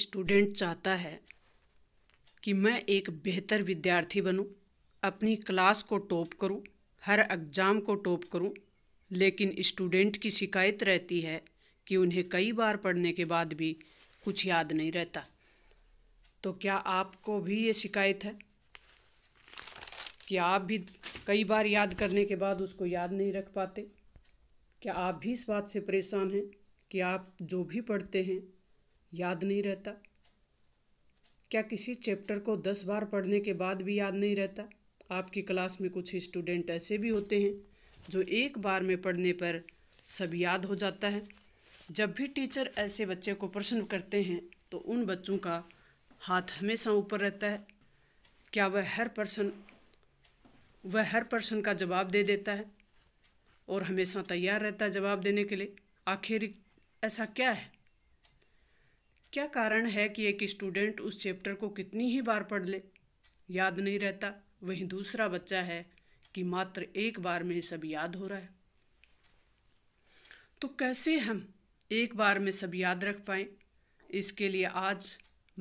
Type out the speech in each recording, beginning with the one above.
student चाहता है कि मैं एक बेहतर विद्यार्थी बनूं अपनी क्लास को टॉप करूं हर एग्ज़ाम को टॉप करूं लेकिन स्टूडेंट की शिकायत रहती है कि उन्हें कई बार पढ़ने के बाद भी कुछ याद नहीं रहता तो क्या आपको भी ये शिकायत है कि आप भी कई बार याद करने के बाद उसको याद नहीं रख पाते क्या आप भी इस बात से परेशान हैं कि आप जो भी पढ़ते हैं याद नहीं रहता क्या किसी चैप्टर को दस बार पढ़ने के बाद भी याद नहीं रहता आपकी क्लास में कुछ स्टूडेंट ऐसे भी होते हैं जो एक बार में पढ़ने पर सब याद हो जाता है जब भी टीचर ऐसे बच्चे को प्रश्न करते हैं तो उन बच्चों का हाथ हमेशा ऊपर रहता है क्या वह हर प्रश्न वह हर प्रश्न का जवाब दे देता है और हमेशा तैयार रहता है जवाब देने के लिए आखिर ऐसा क्या है क्या कारण है कि एक स्टूडेंट उस चैप्टर को कितनी ही बार पढ़ ले याद नहीं रहता वहीं दूसरा बच्चा है कि मात्र एक बार में सब याद हो रहा है तो कैसे हम एक बार में सब याद रख पाए इसके लिए आज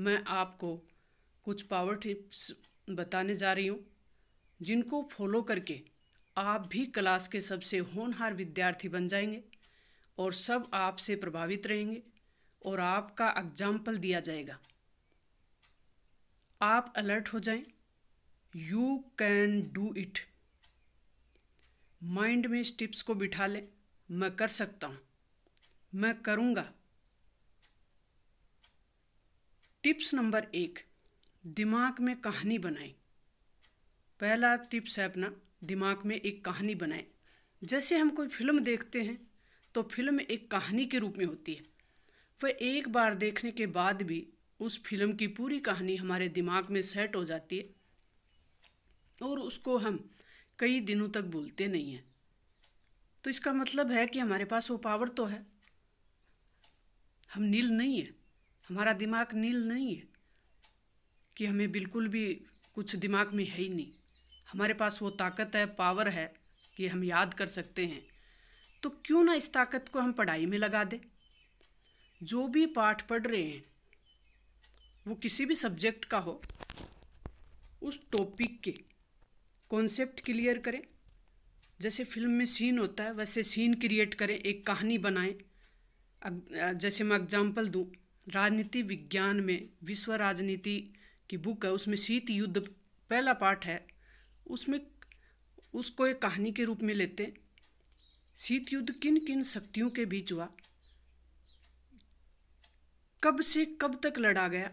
मैं आपको कुछ पावर टिप्स बताने जा रही हूँ जिनको फॉलो करके आप भी क्लास के सबसे होनहार विद्यार्थी बन जाएंगे और सब आपसे प्रभावित रहेंगे और आपका एग्जाम्पल दिया जाएगा आप अलर्ट हो जाएं you can do it mind में इस टिप्स को बिठा लें मैं कर सकता हूं मैं करूंगा टिप्स नंबर एक दिमाग में कहानी बनाएं पहला टिप्स है अपना दिमाग में एक कहानी बनाएं जैसे हम कोई फिल्म देखते हैं तो फिल्म एक कहानी के रूप में होती है वह एक बार देखने के बाद भी उस फिल्म की पूरी कहानी हमारे दिमाग में सेट हो जाती है और उसको हम कई दिनों तक भूलते नहीं हैं तो इसका मतलब है कि हमारे पास वो पावर तो है हम नील नहीं है हमारा दिमाग नील नहीं है कि हमें बिल्कुल भी कुछ दिमाग में है ही नहीं हमारे पास वो ताकत है पावर है कि हम याद कर सकते हैं तो क्यों ना इस ताकत को हम पढ़ाई में लगा दें जो भी पाठ पढ़ रहे हैं वो किसी भी सब्जेक्ट का हो उस टॉपिक के कॉन्सेप्ट क्लियर करें जैसे फिल्म में सीन होता है वैसे सीन क्रिएट करें एक कहानी बनाएं जैसे मैं एग्जांपल दूं राजनीति विज्ञान में विश्व राजनीति की बुक है उसमें शीत युद्ध पहला पाठ है उसमें उसको एक कहानी के रूप में लेते शीत युद्ध किन किन शक्तियों के बीच हुआ कब से कब तक लड़ा गया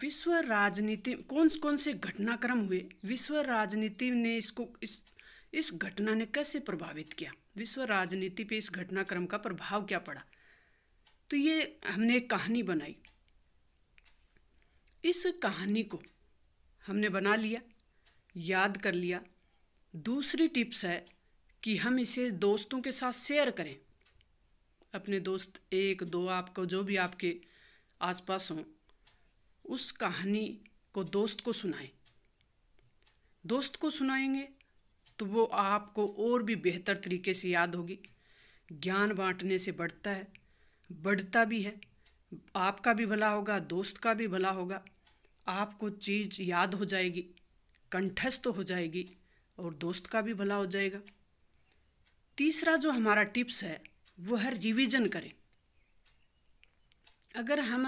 विश्व राजनीति कौन कौन से घटनाक्रम हुए विश्व राजनीति ने इसको इस इस घटना ने कैसे प्रभावित किया विश्व राजनीति पे इस घटनाक्रम का प्रभाव क्या पड़ा तो ये हमने एक कहानी बनाई इस कहानी को हमने बना लिया याद कर लिया दूसरी टिप्स है कि हम इसे दोस्तों के साथ शेयर करें अपने दोस्त एक दो आपको जो भी आपके आसपास हों उस कहानी को दोस्त को सुनाएं दोस्त को सुनाएंगे तो वो आपको और भी बेहतर तरीके से याद होगी ज्ञान बांटने से बढ़ता है बढ़ता भी है आपका भी भला होगा दोस्त का भी भला होगा आपको चीज़ याद हो जाएगी कंठस्थ हो जाएगी और दोस्त का भी भला हो जाएगा तीसरा जो हमारा टिप्स है वो है रिवीजन करें अगर हम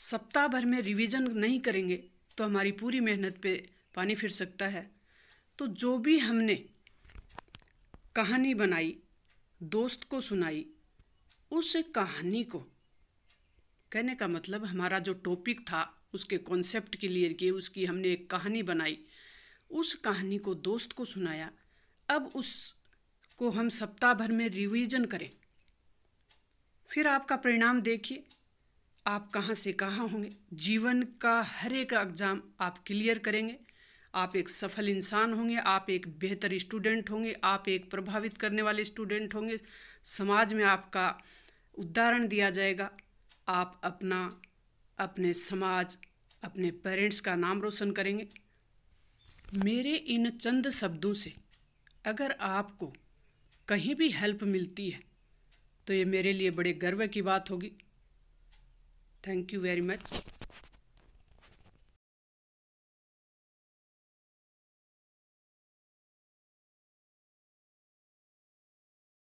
सप्ताह भर में रिवीजन नहीं करेंगे तो हमारी पूरी मेहनत पे पानी फिर सकता है तो जो भी हमने कहानी बनाई दोस्त को सुनाई उस कहानी को कहने का मतलब हमारा जो टॉपिक था उसके कॉन्सेप्ट क्लियर किए उसकी हमने एक कहानी बनाई उस कहानी को दोस्त को सुनाया अब उस को हम सप्ताह भर में रिवीजन करें फिर आपका परिणाम देखिए आप कहाँ से कहाँ होंगे जीवन का हर एक एग्ज़ाम आप क्लियर करेंगे आप एक सफल इंसान होंगे आप एक बेहतर स्टूडेंट होंगे आप एक प्रभावित करने वाले स्टूडेंट होंगे समाज में आपका उदाहरण दिया जाएगा आप अपना अपने समाज अपने पेरेंट्स का नाम रोशन करेंगे मेरे इन चंद शब्दों से अगर आपको कहीं भी हेल्प मिलती है तो ये मेरे लिए बड़े गर्व की बात होगी thank you very much